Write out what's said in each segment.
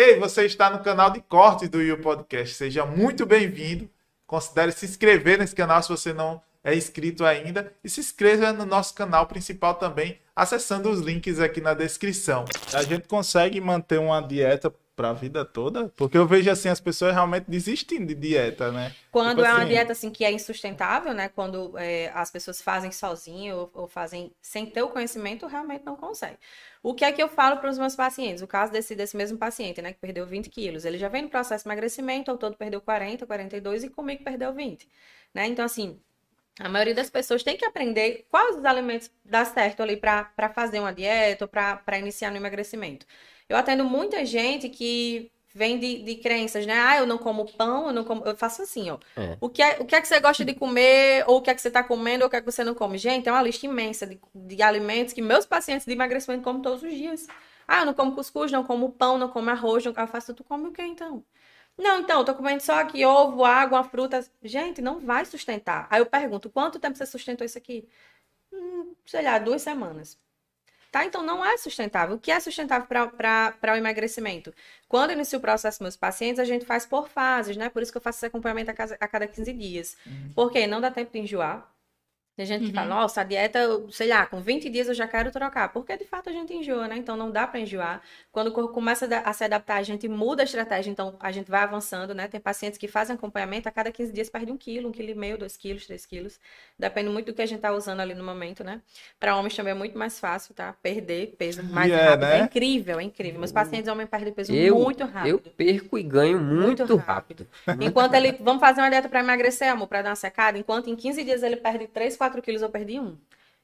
Ei, você está no canal de corte do You Podcast. Seja muito bem-vindo. Considere se inscrever nesse canal se você não é inscrito ainda e se inscreva no nosso canal principal também, acessando os links aqui na descrição. A gente consegue manter uma dieta para a vida toda? Porque eu vejo assim as pessoas realmente desistindo de dieta, né? Quando tipo é uma assim, dieta assim que é insustentável, né? Quando é, as pessoas fazem sozinho ou, ou, fazem sem ter o conhecimento, realmente não consegue. O que é que eu falo para os meus pacientes? O caso desse, desse mesmo paciente, né, que perdeu 20 quilos, ele já vem no processo de emagrecimento, ao todo perdeu 40, 42 e comigo perdeu 20, né? Então assim, a maioria das pessoas tem que aprender quais os alimentos dá certo ali para fazer uma dieta ou para iniciar no emagrecimento. Eu atendo muita gente que vem de, de crenças, né? Ah, eu não como pão, eu não como. Eu faço assim, ó. É. O, que é, o que é que você gosta de comer, ou o que é que você tá comendo, ou o que é que você não come? Gente, é uma lista imensa de, de alimentos que meus pacientes de emagrecimento comem todos os dias. Ah, eu não como cuscuz, não como pão, não como arroz, não como alface. Tu come o que então? Não, então, tô comendo só aqui ovo, água, fruta. Gente, não vai sustentar. Aí eu pergunto, quanto tempo você sustentou isso aqui? Hum, sei lá, duas semanas. Tá? Então, não é sustentável. O que é sustentável para o emagrecimento? Quando eu inicio o processo com meus pacientes, a gente faz por fases, né? Por isso que eu faço esse acompanhamento a, casa, a cada 15 dias. Uhum. Porque não dá tempo de enjoar. Tem gente que fala, uhum. nossa, a dieta, sei lá, com 20 dias eu já quero trocar. Porque de fato a gente enjoa, né? Então não dá para enjoar. Quando o corpo começa a se adaptar, a gente muda a estratégia, então a gente vai avançando, né? Tem pacientes que fazem acompanhamento, a cada 15 dias perde um quilo, um quilo e meio, dois quilos, três quilos. Depende muito do que a gente tá usando ali no momento, né? Para homens também é muito mais fácil, tá? Perder peso mais yeah, é, rápido. Né? É incrível, é incrível. Meus pacientes homens perdem peso eu, muito rápido. Eu perco e ganho muito, muito rápido. rápido. Enquanto ele, vamos fazer uma dieta para emagrecer, amor, para dar uma secada. Enquanto em 15 dias ele perde 3, 4 4 quilos, eu perdi um.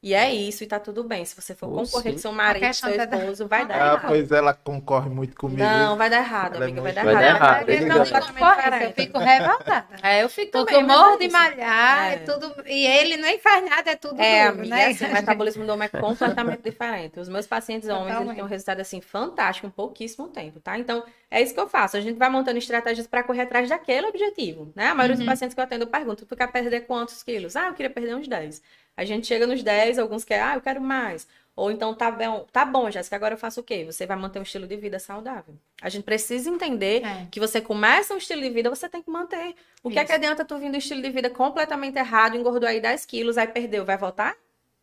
E é isso, e tá tudo bem. Se você for Ou concorrer sim. com seu marido, seu esposo, vai dar ah, errado. pois ela concorre muito comigo. Não, vai dar errado, ela é amiga, vai dar vai errado. Dar errado. Não, só eu fico revoltada. É, eu fico Porque também. morro de malhar, é. é. tudo... e ele nem faz nada, é tudo É, duro, amiga, né? É assim, o metabolismo do homem é completamente diferente. Os meus pacientes homens, eles têm um resultado, assim, fantástico em pouquíssimo tempo, tá? Então, é isso que eu faço. A gente vai montando estratégias para correr atrás daquele objetivo, né? A maioria uhum. dos pacientes que eu atendo, pergunta tu quer perder quantos quilos? Ah, eu queria perder uns 10. A gente chega nos 10, alguns querem, ah, eu quero mais. Ou então, tá bom, tá bom, Jéssica, agora eu faço o quê? Você vai manter um estilo de vida saudável. A gente precisa entender é. que você começa um estilo de vida, você tem que manter. O Isso. que é que adianta tu vindo um estilo de vida completamente errado, engordou aí 10 quilos, aí perdeu, vai voltar?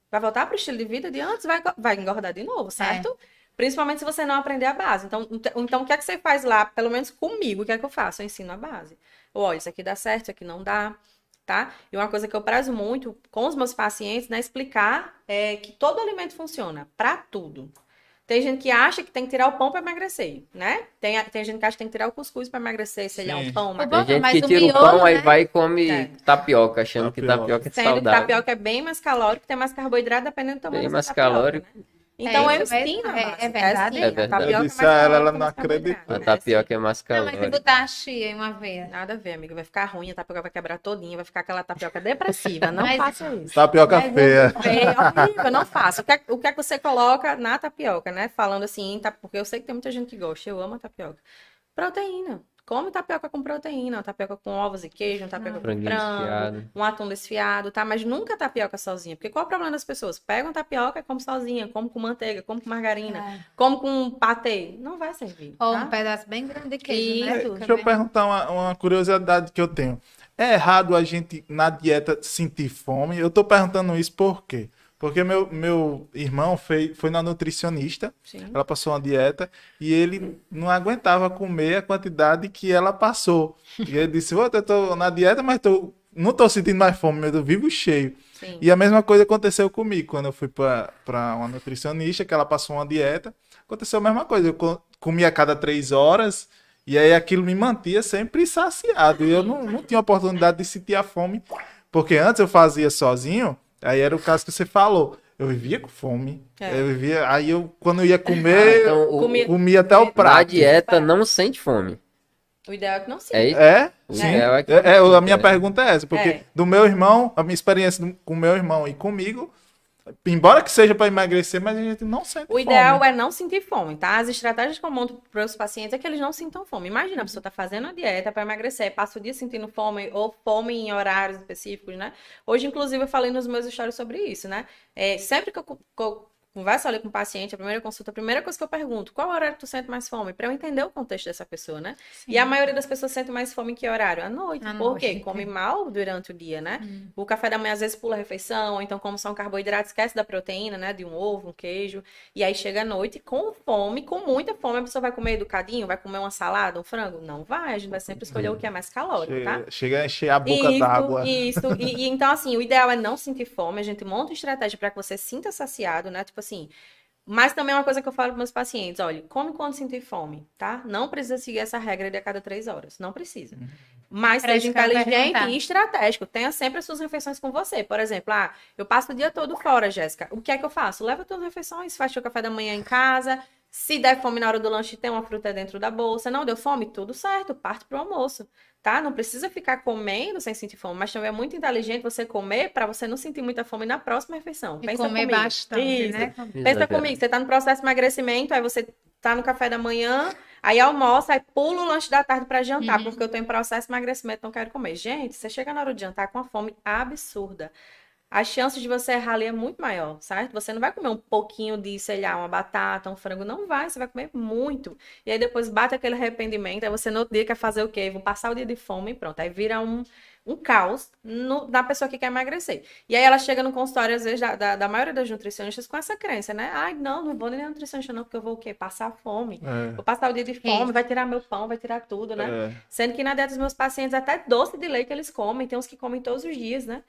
Vai voltar pro estilo de vida de antes, vai, vai engordar de novo, é. certo? É. Principalmente se você não aprender a base. Então, então, o que é que você faz lá? Pelo menos comigo, o que é que eu faço? Eu ensino a base. Eu, olha, isso aqui dá certo, isso aqui não dá tá? E uma coisa que eu prezo muito com os meus pacientes, né, explicar é que todo alimento funciona para tudo. Tem gente que acha que tem que tirar o pão para emagrecer, né? Tem, tem gente que acha que tem que tirar o cuscuz para emagrecer, se ele é um pão, uma Tem gente que tira o pão, né? aí vai e come é. tapioca, achando tapioca. que tapioca é Sendo saudável. Sendo que tapioca é bem mais calórico, tem mais carboidrato, dependendo do tamanho Bem mais tapioca, calórico. Né? Então é, é eu ensino. É, é, é, verdade. Assim? É verdade. Tapioca, eu disse a ela, ela não acredita. A tapioca é mais calórica. Não, mas se botar a chia em uma veia. Nada a ver, amiga. Vai ficar ruim, a tapioca vai quebrar todinha, vai ficar aquela tapioca depressiva. Não mas, faça isso. Tapioca mas, é feia. Eu não faço. O que, é, o que é que você coloca na tapioca, né? Falando assim, tá, porque eu sei que tem muita gente que gosta. Eu amo a tapioca. Proteína. Come tapioca com proteína, tapioca com ovos e queijo, tapioca ah. com frango, desfiado. um atum desfiado, tá? Mas nunca tapioca sozinha. Porque qual é o problema das pessoas? Pegam tapioca e come sozinha, come com manteiga, come com margarina, é. come com patê. Não vai servir. Ou tá? um pedaço bem grande de queijo, né? É, deixa eu perguntar uma, uma curiosidade que eu tenho. É errado a gente, na dieta, sentir fome? Eu tô perguntando isso por quê? Porque meu, meu irmão foi, foi na nutricionista, Sim. ela passou uma dieta e ele não aguentava comer a quantidade que ela passou. E ele disse: eu tô na dieta, mas tô, não tô sentindo mais fome, eu tô vivo cheio. Sim. E a mesma coisa aconteceu comigo quando eu fui para uma nutricionista, que ela passou uma dieta. Aconteceu a mesma coisa, eu comia a cada três horas. E aí aquilo me mantia sempre saciado. E eu não, não tinha oportunidade de sentir a fome. Porque antes eu fazia sozinho Aí era o caso que você falou. Eu vivia com fome. É. Eu vivia. Aí eu, quando eu ia comer, ah, então, comia, comia até o prato. A dieta não sente fome. O ideal é que não sinta. É? é? O Sim. ideal é que é, é, A minha é. pergunta é essa, porque é. do meu irmão, a minha experiência com o meu irmão e comigo Embora que seja para emagrecer, mas a gente não sente o fome. O ideal é não sentir fome, tá? As estratégias que eu monto para os pacientes é que eles não sintam fome. Imagina, a pessoa está fazendo a dieta para emagrecer, passa o dia sentindo fome ou fome em horários específicos, né? Hoje, inclusive, eu falei nos meus stories sobre isso, né? É, sempre que eu, que eu conversa ali com o paciente, a primeira consulta, a primeira coisa que eu pergunto, qual horário tu sente mais fome? Para eu entender o contexto dessa pessoa, né? Sim. E a maioria das pessoas sente mais fome em que horário? À noite. À Por noite, quê? Come mal durante o dia, né? Hum. O café da manhã às vezes pula a refeição, ou então como só um carboidrato, esquece da proteína, né? De um ovo, um queijo. E aí chega à noite com fome, com muita fome, a pessoa vai comer educadinho, vai comer uma salada, um frango? Não vai, a gente vai sempre escolher o que é mais calórico, tá? Chega a encher a boca d'água. Isso, isso. e, e então assim, o ideal é não sentir fome, a gente monta estratégia para que você sinta saciado, né? Tipo assim. Mas também é uma coisa que eu falo para meus pacientes: olha, come quando sentir fome, tá? Não precisa seguir essa regra de a cada três horas. Não precisa. Uhum. Mas seja inteligente e estratégico. Tenha sempre as suas refeições com você. Por exemplo, ah, eu passo o dia todo fora, Jéssica. O que é que eu faço? Leva as tuas refeições, faz o café da manhã em casa, se der fome na hora do lanche, tem uma fruta dentro da bolsa. Não deu fome? Tudo certo, parte para o almoço, tá? Não precisa ficar comendo sem sentir fome, mas também é muito inteligente você comer para você não sentir muita fome na próxima refeição. E Pensa comer comigo. bastante, né? Isso. né? Pensa comigo, você está no processo de emagrecimento, aí você está no café da manhã, aí almoça, aí pula o lanche da tarde para jantar, uhum. porque eu estou em processo de emagrecimento, não quero comer. Gente, você chega na hora de jantar com uma fome absurda a chance de você errar ali é muito maior, certo? Você não vai comer um pouquinho de, sei lá, uma batata, um frango, não vai, você vai comer muito. E aí depois bate aquele arrependimento, aí você no outro dia quer fazer o quê? Vou passar o dia de fome e pronto. Aí vira um, um caos no, na pessoa que quer emagrecer. E aí ela chega no consultório, às vezes, da, da, da, maioria das nutricionistas com essa crença, né? Ai, não, não vou nem na nutricionista não, porque eu vou o quê? Passar fome. É. Vou passar o dia de fome, é. vai tirar meu pão, vai tirar tudo, né? É. Sendo que na dieta dos meus pacientes, até doce de leite eles comem, tem uns que comem todos os dias, né?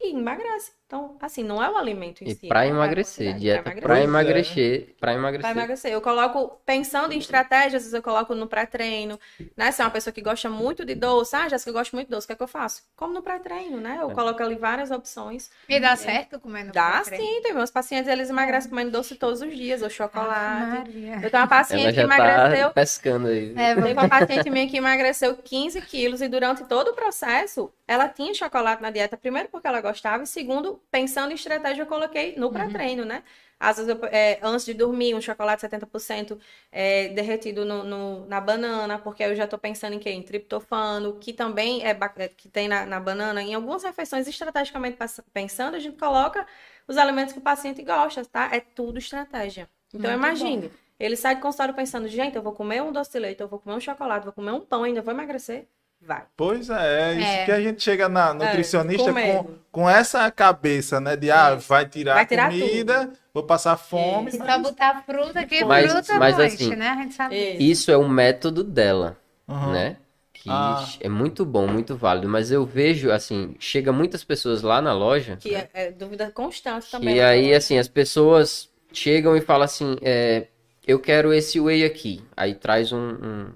e emagrece. Então, assim, não é o alimento em e si. para é emagrecer, dieta para emagrecer. para emagrecer, para emagrecer. emagrecer. Eu coloco, pensando em estratégias, eu coloco no pré-treino, né? Se é uma pessoa que gosta muito de doce, ah, Jéssica, eu gosto muito de doce, o que é que eu faço? Como no pré-treino, né? Eu é. coloco ali várias opções. E dá é. certo comendo Dá sim, tem meus pacientes, eles emagrecem comendo doce todos os dias, ou chocolate. Ah, eu tenho uma paciente que tá emagreceu... Tá pescando aí. É, Tem uma paciente minha que emagreceu 15 quilos e durante todo o processo, ela tinha chocolate na dieta, primeiro porque ela gosta gostava. E segundo, pensando em estratégia, eu coloquei no uhum. pré-treino, uhum. né? Às vezes, eu, é, antes de dormir, um chocolate 70% é, derretido no, no, na banana, porque eu já estou pensando em quê? Em triptofano, que também é, é que tem na, na banana. Em algumas refeições, estrategicamente pensando, a gente coloca os alimentos que o paciente gosta, tá? É tudo estratégia. Então, Muito ah, imagine. Bom. Ele sai do consultório pensando, gente, eu vou comer um doce de leite, eu vou comer um chocolate, vou comer um pão, ainda vou emagrecer vai. Pois é, é, isso é. que a gente chega na é, nutricionista é, com, com essa cabeça, né? De, ah, vai tirar, vai tirar comida, tudo. vou passar fome. Isso, mas... Só botar fruta, que mas, fruta mas, noite, assim, né? A gente sabe isso. isso é um método dela, uhum. né? Que ah. é muito bom, muito válido. Mas eu vejo, assim, chega muitas pessoas lá na loja... Que é, é dúvida constante também. E aí, loja. assim, as pessoas chegam e falam assim... É, eu quero esse whey aqui. Aí traz um, um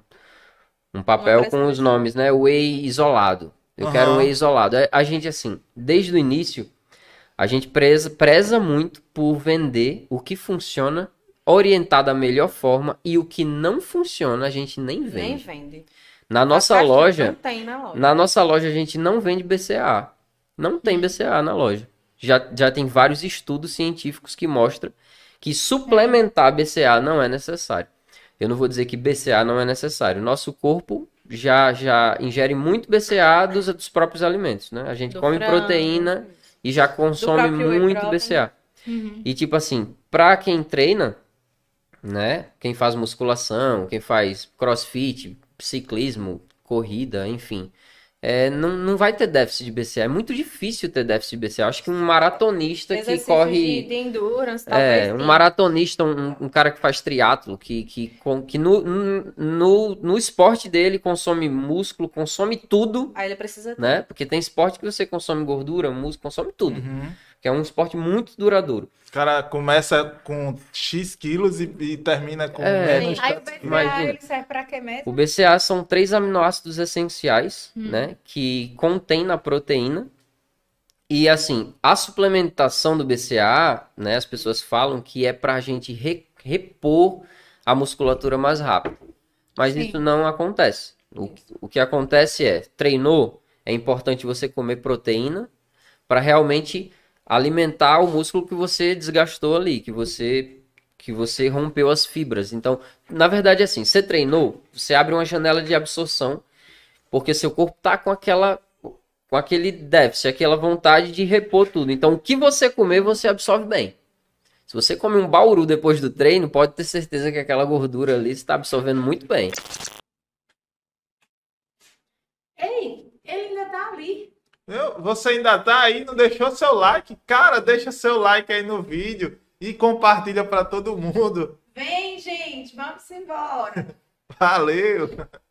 um papel com os nomes, né? O whey isolado. Eu uhum. quero um whey isolado. É, a gente, assim, desde o início, a gente preza, preza muito por vender o que funciona, orientado à melhor forma, e o que não funciona, a gente nem vende. Nem vende. Na nossa loja, não tem na loja, na nossa loja a gente não vende BCA. Não tem uhum. BCA na loja. Já, já tem vários estudos científicos que mostram que suplementar BCA não é necessário. Eu não vou dizer que BCA não é necessário. Nosso corpo já já ingere muito BCA dos, dos próprios alimentos, né? A gente Do come frango. proteína e já consome muito BCA. Uhum. E tipo assim, para quem treina, né? Quem faz musculação, quem faz crossfit, ciclismo, corrida, enfim é, não, não vai ter déficit de BCA. É muito difícil ter déficit de BCA. Acho que um maratonista que corre. De, de endurance, É, um maratonista, um, um, cara que faz triatlo, que, que, que no, no, no esporte dele consome músculo, consome tudo. Aí ele precisa. Né? Porque tem esporte que você consome gordura, músculo, consome tudo. Uhum que é um esporte muito duradouro. O cara começa com X quilos e, e termina com é, menos. Aí o BCA ele serve pra quê mesmo? O BCA são três aminoácidos essenciais, hum. né, que contém na proteína. E assim, a suplementação do BCA, né, as pessoas falam que é para a gente re, repor a musculatura mais rápido. Mas Sim. isso não acontece. O, o que acontece é, treinou, é importante você comer proteína para realmente alimentar o músculo que você desgastou ali, que você que você rompeu as fibras. Então, na verdade é assim, você treinou, você abre uma janela de absorção, porque seu corpo tá com aquela com aquele déficit, aquela vontade de repor tudo. Então, o que você comer, você absorve bem. Se você come um bauru depois do treino, pode ter certeza que aquela gordura ali está absorvendo muito bem. você ainda tá aí, não deixou seu like? Cara, deixa seu like aí no vídeo e compartilha para todo mundo. Vem, gente, vamos embora. Valeu.